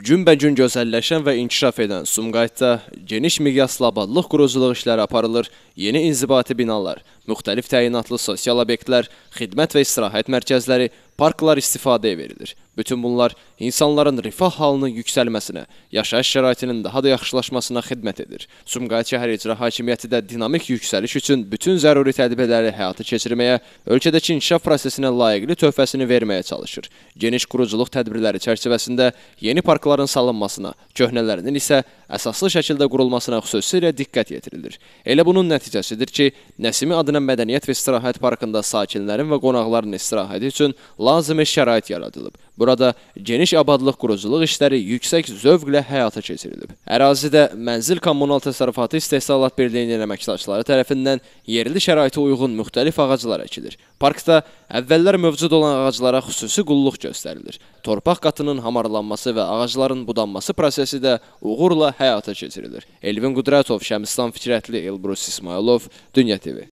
Günbəgün gözəlləşən və inkişaf edən Sumqayıtda geniş miqyaslı abadlıq quruculuq işləri aparılır, yeni inzibati binalar, müxtəlif təyinatlı sosial obyektlər, xidmət və istirahət mərkəzləri, parklar istifadəyə verilir. Bütün bunlar insanların rifah halının yüksəlməsinə, yaşayış şəraitinin daha da yaxşılaşmasına xidmət edir. Sumqayıt şəhər icra hakimiyyəti də dinamik yüksəliş üçün bütün zəruri tədbirləri həyata keçirməyə, ölkədəki inkişaf prosesinə layiqli töhfəsini verməyə çalışır. Geniş quruculuq tədbirləri çərçivəsində yeni parkların salınmasına, köhnələrinin isə əsaslı şəkildə qurulmasına xüsusilə diqqət yetirilir. Elə bunun nəticəsidir ki, Nəsimi adına Mədəniyyət və İstirahət Parkında sakinlərin və qonaqların istirahəti üçün lazımi şərait yaradılıb. Burada geniş abadlıq quruculuq işləri yüksək zövqlə həyata keçirilib. Ərazidə Mənzil Kommunal Təsərrüfatı İstehsalat Birliyinin əməkdaşları tərəfindən yerli şəraitə uyğun müxtəlif ağaclar əkilir. Parkda əvvəllər mövcud olan ağaclara xüsusi qulluq göstərilir. Torpaq qatının hamarlanması və ağacların budanması prosesi də uğurla həyata keçirilir. Elvin Qudratov, Şəmistan Fikrətli, Elbrus İsmailov, Dünya TV.